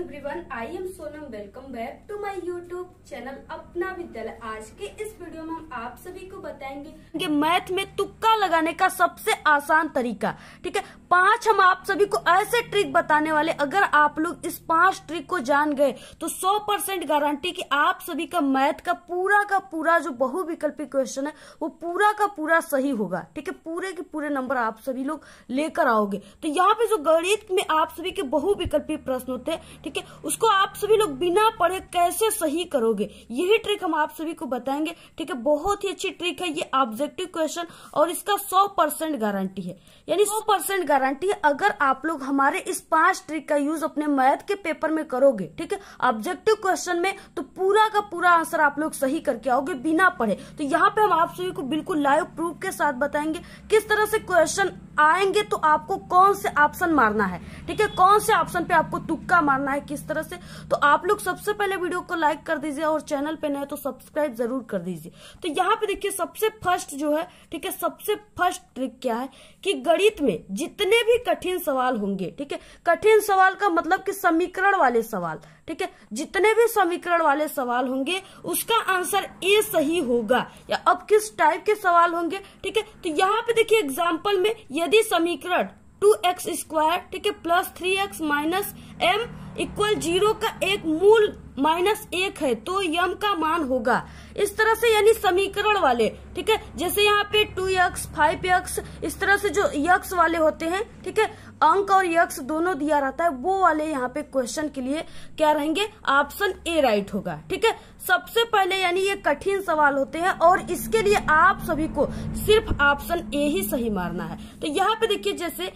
everyone I am Sonam welcome back to my YouTube channel Apna Vidyalaya आज के इस वीडियो में हम आप सभी को बताएंगे कि मैथ में तुक्का लगाने का सबसे आसान तरीका ठीक है पांच हम आप सभी को ऐसे ट्रिक बताने वाले अगर आप लोग इस पांच ट्रिक को जान गए तो सौ परसेंट गारंटी की आप सभी का मैथ का पूरा का पूरा जो बहुविकल्पी क्वेश्चन है वो पूरा का पूरा सही होगा ठीक है पूरे के पूरे नंबर आप सभी लोग लेकर आओगे तो यहाँ पे जो गणित में आप सभी के बहुविकल्पी प्रश्न होते हैं ठीक है उसको आप सभी लोग बिना पढ़े कैसे सही करोगे यही ट्रिक हम आप सभी को बताएंगे ठीक है बहुत ही अच्छी ट्रिक है ये ऑब्जेक्टिव क्वेश्चन और इसका सौ परसेंट गारंटी है यानी सौ परसेंट गारंटी है अगर आप लोग हमारे इस पांच ट्रिक का यूज अपने मैथ के पेपर में करोगे ठीक है ऑब्जेक्टिव क्वेश्चन में तो पूरा का पूरा आंसर आप लोग सही करके आओगे बिना पढ़े तो यहाँ पे हम आप सभी को बिल्कुल लाइव प्रूफ के साथ बताएंगे किस तरह से क्वेश्चन आएंगे तो आपको कौन से ऑप्शन मारना है ठीक है कौन से ऑप्शन पे आपको तुक्का मारना है किस तरह से तो आप लोग सबसे पहले वीडियो को लाइक कर दीजिए और चैनल पे नए तो सब्सक्राइब जरूर कर दीजिए तो यहाँ पे देखिए सबसे फर्स्ट जो है ठीक है सबसे फर्स्ट ट्रिक क्या है कि गणित में जितने भी कठिन सवाल होंगे ठीक है कठिन सवाल का मतलब की समीकरण वाले सवाल ठीक है जितने भी समीकरण वाले सवाल होंगे उसका आंसर ए सही होगा या अब किस टाइप के सवाल होंगे ठीक है तो यहाँ पे देखिए एग्जाम्पल में यदि समीकरण टू एक्स स्क्वायर ठीक है plus three x minus m equal zero का एक मूल माइनस एक है तो यम का मान होगा इस तरह से यानी समीकरण वाले ठीक है जैसे यहाँ पे टू यक्स फाइव यक्स इस तरह से जो यक्स वाले होते हैं ठीक है अंक और यक्स दोनों दिया रहता है वो वाले यहाँ पे क्वेश्चन के लिए क्या रहेंगे ऑप्शन ए राइट होगा ठीक है सबसे पहले यानी ये कठिन सवाल होते हैं और इसके लिए आप सभी को सिर्फ ऑप्शन ए ही सही मारना है तो यहाँ पे देखिए जैसे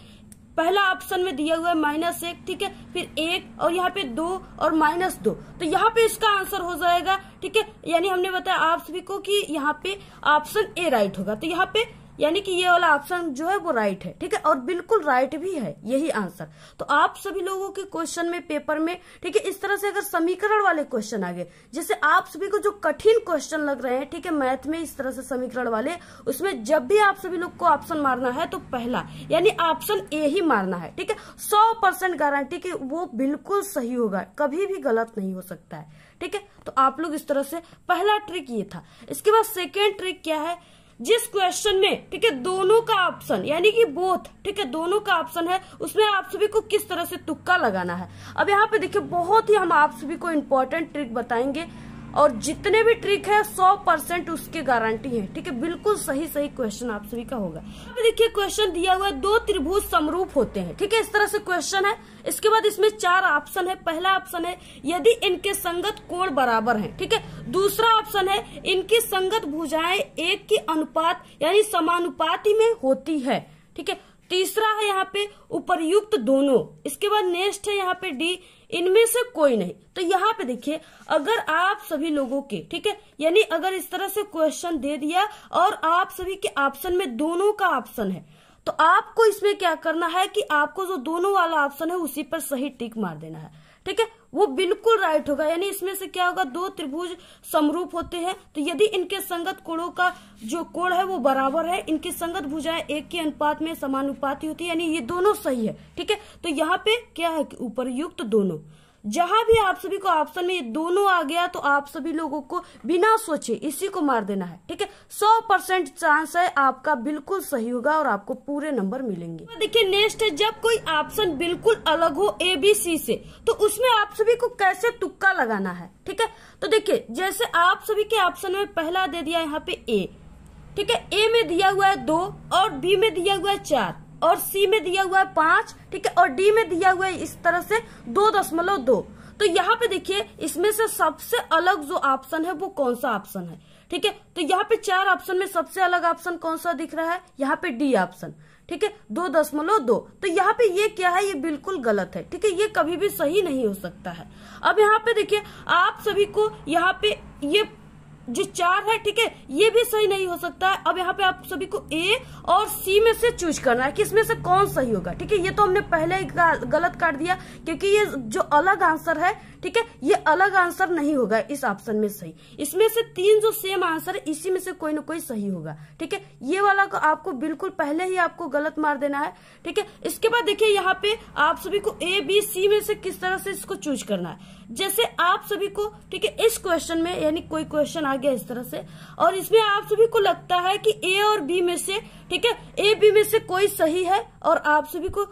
पहला ऑप्शन में दिया हुआ है माइनस एक ठीक है फिर एक और यहाँ पे दो और माइनस दो तो यहाँ पे इसका आंसर हो जाएगा ठीक है यानी हमने बताया आप सभी को कि यहाँ पे ऑप्शन ए राइट होगा तो यहाँ पे यानी कि ये वाला ऑप्शन जो है वो राइट है ठीक है और बिल्कुल राइट भी है यही आंसर तो आप सभी लोगों के क्वेश्चन में पेपर में ठीक है इस तरह से अगर समीकरण वाले क्वेश्चन आ गए जैसे आप सभी को जो कठिन क्वेश्चन लग रहे हैं ठीक है मैथ में इस तरह से समीकरण वाले उसमें जब भी आप सभी लोग को ऑप्शन मारना है तो पहला यानी ऑप्शन ए ही मारना है ठीक है सौ परसेंट गारंटी की वो बिल्कुल सही होगा कभी भी गलत नहीं हो सकता है ठीक है तो आप लोग इस तरह से पहला ट्रिक ये था इसके बाद सेकेंड ट्रिक क्या है जिस क्वेश्चन में ठीक है दोनों का ऑप्शन यानी कि बोथ ठीक है दोनों का ऑप्शन है उसमें आप सभी को किस तरह से तुक्का लगाना है अब यहाँ पे देखिए बहुत ही हम आप सभी को इम्पोर्टेंट ट्रिक बताएंगे और जितने भी ट्रिक है सौ परसेंट उसके गारंटी है ठीक है बिल्कुल सही सही क्वेश्चन आप सभी का होगा देखिए क्वेश्चन दिया हुआ है दो त्रिभुज समरूप होते हैं ठीक है इस तरह से क्वेश्चन है इसके बाद इसमें चार ऑप्शन है पहला ऑप्शन है यदि इनके संगत कोण बराबर है ठीक है दूसरा ऑप्शन है इनकी संगत भुजाएं एक के अनुपात यानी समानुपाति में होती है ठीक है तीसरा है यहाँ पे उपरयुक्त दोनों इसके बाद नेक्स्ट है यहाँ पे डी इनमें से कोई नहीं तो यहाँ पे देखिए अगर आप सभी लोगों के ठीक है यानी अगर इस तरह से क्वेश्चन दे दिया और आप सभी के ऑप्शन में दोनों का ऑप्शन है तो आपको इसमें क्या करना है कि आपको जो दोनों वाला ऑप्शन है उसी पर सही टिक मार देना है ठीक है वो बिल्कुल राइट होगा यानी इसमें से क्या होगा दो त्रिभुज समरूप होते हैं तो यदि इनके संगत कोणों का जो कोण है वो बराबर है इनकी संगत भुजाएं एक के अनुपात में समानुपाती होती है यानी ये दोनों सही है ठीक है तो यहाँ पे क्या है कि ऊपर युक्त दोनों जहां भी आप सभी को ऑप्शन में ये दोनों आ गया तो आप सभी लोगों को बिना सोचे इसी को मार देना है ठीक है सौ परसेंट चांस है आपका बिल्कुल सही होगा और आपको पूरे नंबर मिलेंगे तो देखिए नेक्स्ट है जब कोई ऑप्शन बिल्कुल अलग हो ए बी सी से तो उसमें आप सभी को कैसे तुक्का लगाना है ठीक है तो देखिये जैसे आप सभी के ऑप्शन में पहला दे दिया यहाँ पे ए ठीक है ए में दिया हुआ है दो और बी में दिया हुआ है चार और सी में दिया हुआ है पांच ठीक है और डी में दिया हुआ है इस तरह से दो दशमलव दो तो यहाँ पे देखिए इसमें से सबसे अलग जो ऑप्शन है वो कौन सा ऑप्शन है ठीक है तो यहाँ पे चार ऑप्शन में सबसे अलग ऑप्शन कौन सा दिख रहा है यहाँ पे डी ऑप्शन ठीक है दो दशमलव दो तो यहाँ पे ये क्या है ये बिल्कुल गलत है ठीक है ये कभी भी सही नहीं हो सकता है अब यहाँ पे देखिए आप सभी को यहाँ पे ये जो चार है ठीक है ये भी सही नहीं हो सकता है अब यहाँ पे आप सभी को ए और सी में से चूज करना है कि इसमें से कौन सही होगा ठीक है ये तो हमने पहले ही गलत काट दिया क्योंकि ये जो अलग आंसर है ठीक है ये अलग आंसर नहीं होगा इस ऑप्शन में सही इसमें से तीन जो सेम आंसर है इसी में से कोई ना कोई सही होगा ठीक है ये वाला को आपको बिल्कुल पहले ही आपको गलत मार देना है ठीक है इसके बाद देखिये यहाँ पे आप सभी को ए बी सी में से किस तरह से इसको चूज करना है जैसे आप सभी को ठीक है इस क्वेश्चन में यानी कोई क्वेश्चन आ गया इस तरह से और इसमें आप सभी को लगता है कि ए और बी में से ठीक है ए बी में से कोई सही है और आप सभी को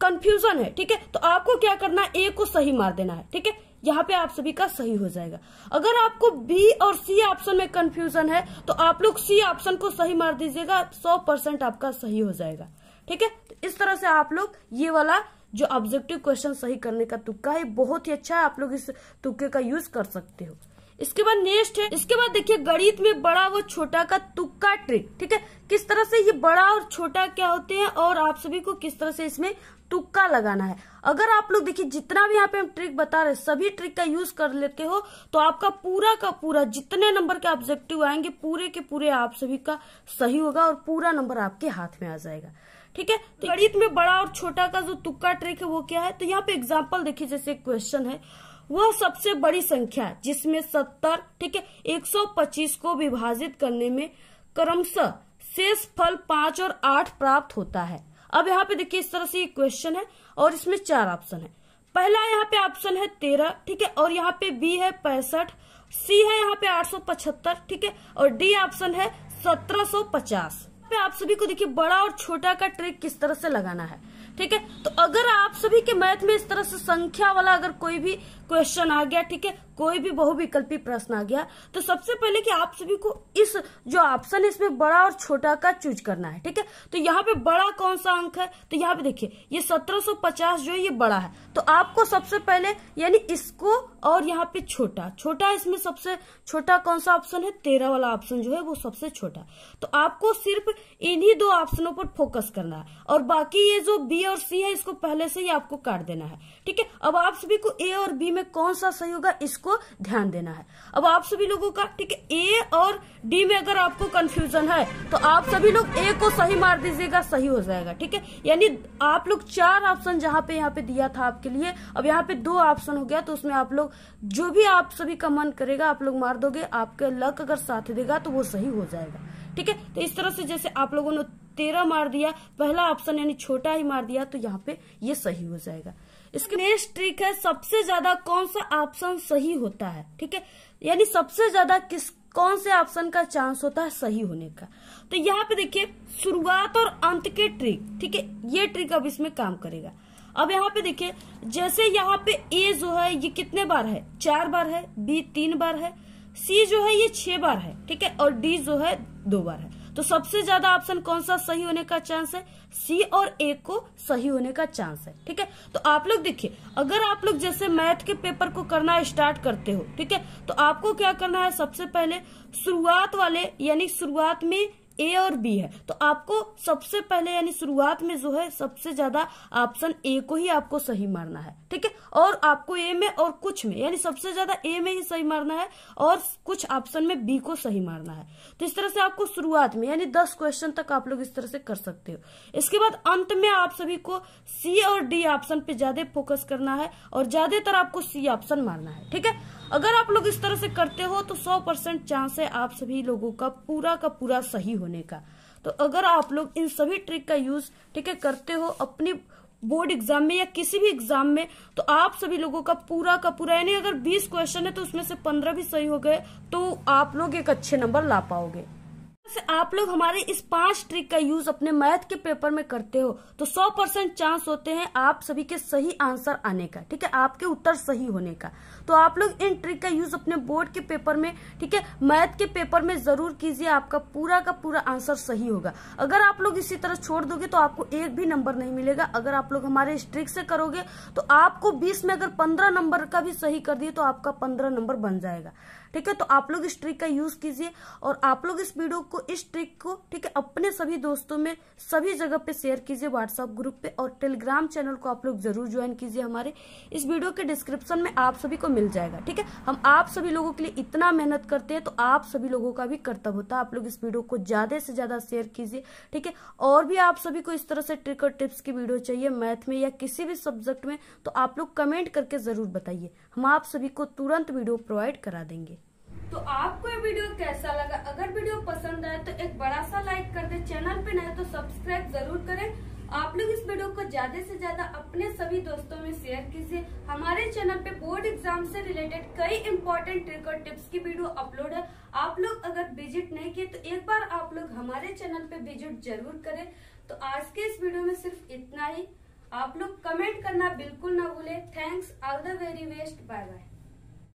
कंफ्यूजन है ठीक है तो आपको क्या करना है ए को सही मार देना है ठीक है यहाँ पे आप सभी का सही हो जाएगा अगर आपको बी और सी ऑप्शन में कंफ्यूजन है तो आप लोग सी ऑप्शन को सही मार दीजिएगा सौ परसेंट आपका सही हो जाएगा ठीक है तो इस तरह से आप लोग ये वाला जो ऑब्जेक्टिव क्वेश्चन सही करने का तुक्का है बहुत ही अच्छा है आप लोग इस तुक्के का यूज कर सकते हो इसके बाद नेक्स्ट है इसके बाद देखिए गणित में बड़ा व छोटा का तुक्का ट्रिक ठीक है किस तरह से ये बड़ा और छोटा क्या होते हैं और आप सभी को किस तरह से इसमें तुक्का लगाना है अगर आप लोग देखिए जितना भी यहाँ पे हम ट्रिक बता रहे हैं सभी ट्रिक का यूज कर लेते हो तो आपका पूरा का पूरा जितने नंबर के ऑब्जेक्टिव आएंगे पूरे के पूरे आप सभी का सही होगा और पूरा नंबर आपके हाथ में आ जाएगा ठीक है तो गणित में बड़ा और छोटा का जो तुक्का ट्रिक है वो क्या है तो यहाँ पे एग्जाम्पल देखिए जैसे क्वेश्चन है वह सबसे बड़ी संख्या जिसमें सत्तर ठीक है एक सौ पच्चीस को विभाजित करने में क्रमशः शेष फल पांच और आठ प्राप्त होता है अब यहाँ पे देखिए इस तरह से ये क्वेश्चन है और इसमें चार ऑप्शन है पहला यहाँ पे ऑप्शन है तेरह ठीक है और यहाँ पे बी है पैंसठ सी है यहाँ पे आठ सौ पचहत्तर ठीक है और डी ऑप्शन है सत्रह सौ पचास में आप सभी को देखिए बड़ा और छोटा का ट्रिक किस तरह से लगाना है ठीक है तो अगर आप सभी के मैथ में इस तरह से संख्या वाला अगर कोई भी क्वेश्चन आ गया ठीक है कोई भी बहुविकल्पी प्रश्न आ गया तो सबसे पहले कि आप सभी को इस जो ऑप्शन है इसमें बड़ा और छोटा का चूज करना है ठीक है तो यहाँ पे बड़ा कौन सा अंक है तो यहाँ पे देखिए ये 1750 जो है ये बड़ा है तो आपको सबसे पहले यानी इसको और यहाँ पे छोटा छोटा इसमें सबसे छोटा कौन सा ऑप्शन है तेरह वाला ऑप्शन जो है वो सबसे छोटा तो आपको सिर्फ इन्हीं दो ऑप्शनों पर फोकस करना है और बाकी ये जो बी और सी है इसको पहले से ही आपको काट देना है ठीक है अब आप सभी को ए और बी में कौन सा सही होगा इसको ध्यान देना है अब आप सभी लोगों का ठीक है ए और डी में अगर आपको कंफ्यूजन है तो आप सभी लोग ए को सही मार दीजिएगा सही हो जाएगा ठीक है यानी आप लोग चार ऑप्शन जहां पे यहाँ पे दिया था आपके लिए अब यहाँ पे दो ऑप्शन हो गया तो उसमें आप लोग जो भी आप सभी का मन करेगा आप लोग मार दोगे आपके लक अगर साथ देगा तो वो सही हो जाएगा ठीक है तो इस तरह से जैसे आप लोगों ने तेरह मार दिया पहला ऑप्शन यानी छोटा ही मार दिया तो यहाँ पे ये सही हो जाएगा इसके नेक्स्ट ट्रिक है सबसे ज्यादा कौन सा ऑप्शन सही होता है ठीक है यानी सबसे ज्यादा किस कौन से ऑप्शन का चांस होता है सही होने का तो यहाँ पे देखिए शुरुआत और अंत के ट्रिक ठीक है ये ट्रिक अब इसमें काम करेगा अब यहाँ पे देखिए जैसे यहाँ पे ए जो है ये कितने बार है चार बार है बी तीन बार है सी जो है ये छह बार है ठीक है और डी जो है दो बार है तो सबसे ज्यादा ऑप्शन कौन सा सही होने का चांस है सी और ए को सही होने का चांस है ठीक है तो आप लोग देखिए अगर आप लोग जैसे मैथ के पेपर को करना स्टार्ट करते हो ठीक है तो आपको क्या करना है सबसे पहले शुरुआत वाले यानी शुरुआत में ए और बी है तो आपको सबसे पहले यानी शुरुआत में जो है सबसे ज्यादा ऑप्शन ए को ही आपको सही मारना है ठीक है और आपको ए में और कुछ में यानी सबसे ज्यादा ए में ही सही मारना है और कुछ ऑप्शन में बी को सही मारना है तो इस तरह से आपको शुरुआत में यानी दस क्वेश्चन तक आप लोग इस तरह से कर सकते हो इसके बाद अंत में आप सभी को सी और डी ऑप्शन पे ज्यादा फोकस करना है और ज्यादातर आपको सी ऑप्शन मारना है ठीक है अगर आप लोग इस तरह से करते हो तो 100 परसेंट चांस है आप सभी लोगों का पूरा का पूरा सही होने का तो अगर आप लोग इन सभी ट्रिक का यूज ठीक है करते हो अपनी बोर्ड एग्जाम में या किसी भी एग्जाम में तो आप सभी लोगों का पूरा का पूरा यानी अगर 20 क्वेश्चन है तो उसमें से 15 भी सही हो गए तो आप लोग एक अच्छे नंबर ला पाओगे से आप लोग हमारे इस पांच ट्रिक का यूज अपने मैथ के पेपर में करते हो तो 100 परसेंट चांस होते हैं आप सभी के सही आंसर आने का ठीक है आपके उत्तर सही होने का तो आप लोग इन ट्रिक का यूज अपने बोर्ड के पेपर में ठीक है मैथ के पेपर में जरूर कीजिए आपका पूरा का पूरा आंसर सही होगा अगर आप लोग इसी तरह छोड़ दोगे तो आपको एक भी नंबर नहीं मिलेगा अगर आप लोग हमारे इस ट्रिक से करोगे तो आपको बीस में अगर पंद्रह नंबर का भी सही कर दिए तो आपका पंद्रह नंबर बन जाएगा ठीक है तो आप लोग इस ट्रिक का यूज कीजिए और आप लोग इस वीडियो को इस ट्रिक को ठीक है अपने सभी दोस्तों में सभी जगह पे शेयर कीजिए व्हाट्सएप ग्रुप पे और टेलीग्राम चैनल को आप लोग जरूर ज्वाइन कीजिए हमारे इस वीडियो के डिस्क्रिप्शन में आप सभी को मिल जाएगा ठीक है हम आप सभी लोगों के लिए इतना मेहनत करते हैं तो आप सभी लोगों का भी कर्तव्य होता है आप लोग इस वीडियो को ज्यादा से ज्यादा शेयर कीजिए ठीक है और भी आप सभी को इस तरह से ट्रिक और टिप्स की वीडियो चाहिए मैथ में या किसी भी सब्जेक्ट में तो आप लोग कमेंट करके जरूर बताइए हम आप सभी को तुरंत वीडियो प्रोवाइड करा देंगे तो आपको ये वीडियो कैसा लगा अगर वीडियो पसंद आए तो एक बड़ा सा लाइक कर दे चैनल पे नए तो सब्सक्राइब जरूर करें आप लोग इस वीडियो को ज्यादा से ज्यादा अपने सभी दोस्तों में शेयर कीजिए हमारे चैनल पे बोर्ड एग्जाम से रिलेटेड कई इम्पोर्टेंट ट्रिक और टिप्स की वीडियो अपलोड है आप लोग अगर विजिट नहीं किए तो एक बार आप लोग हमारे चैनल पे विजिट जरूर करें तो आज के इस वीडियो में सिर्फ इतना ही आप लोग कमेंट करना बिल्कुल ना भूले thanks all the very best bye bye